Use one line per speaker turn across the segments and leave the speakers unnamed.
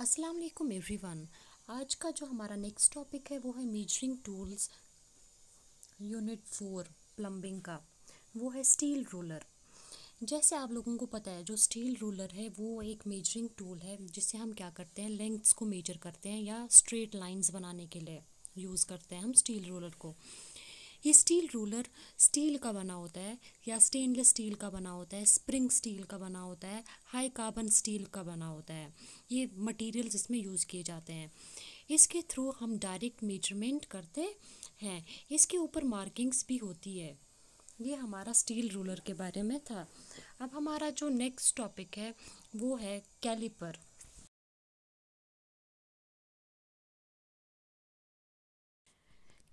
अस्सलाम वालेकुम एवरीवन आज का जो हमारा नेक्स्ट टॉपिक है वो है measuring tools unit four plumbing का वो है स्टील रोलर जैसे आप लोगों को पता है जो स्टील रोलर है वो एक मेजरिंग टूल है जिससे हम क्या करते हैं लेंथ्स को मेजर करते हैं या स्ट्रेट लाइंस बनाने के लिए यूज़ करते हैं हम स्टील रोलर को ये स्टील रूलर स्टील का बना होता है या स्टेनलेस स्टील का बना होता है स्प्रिंग स्टील का बना होता है हाई कार्बन स्टील का बना होता है ये मटेरियल्स इसमें यूज़ किए जाते हैं इसके थ्रू हम डायरेक्ट मेजरमेंट करते हैं इसके ऊपर मार्किंग्स भी होती है ये हमारा स्टील रूलर के बारे में था अब हमारा जो नेक्स्ट टॉपिक है वो है कैलिपर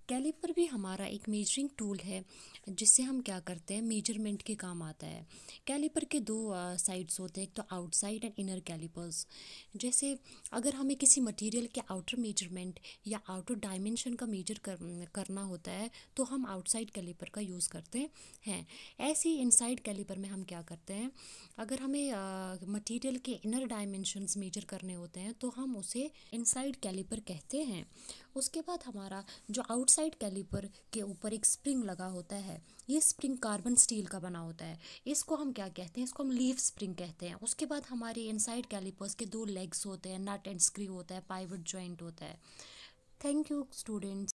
कैलीपर भी हमारा एक मेजरिंग टूल है जिससे हम क्या करते हैं मेजरमेंट के काम आता है कैलीपर के दो साइड्स होते हैं एक तो आउटसाइड एंड इनर कैलीपर्स जैसे अगर हमें किसी मटेरियल के आउटर मेजरमेंट या आउटर डायमेंशन का मेजर कर, करना होता है तो हम आउटसाइड कैलिपर का यूज़ करते हैं ऐसे ही इनसाइड कैलीपर में हम क्या करते हैं अगर हमें मटीरियल के इनर डायमेंशन मेजर करने होते हैं तो हम उसे इनसाइड कैलीपर कहते हैं उसके बाद हमारा जो आउटसाइड कैलिपर के ऊपर एक स्प्रिंग लगा होता है ये स्प्रिंग कार्बन स्टील का बना होता है इसको हम क्या कहते हैं इसको हम लीफ स्प्रिंग कहते हैं उसके बाद हमारे इनसाइड कैलिपर्स के दो लेग्स होते हैं नट एंड स्क्रू होता है पाइवट जॉइंट होता है थैंक यू स्टूडेंट्स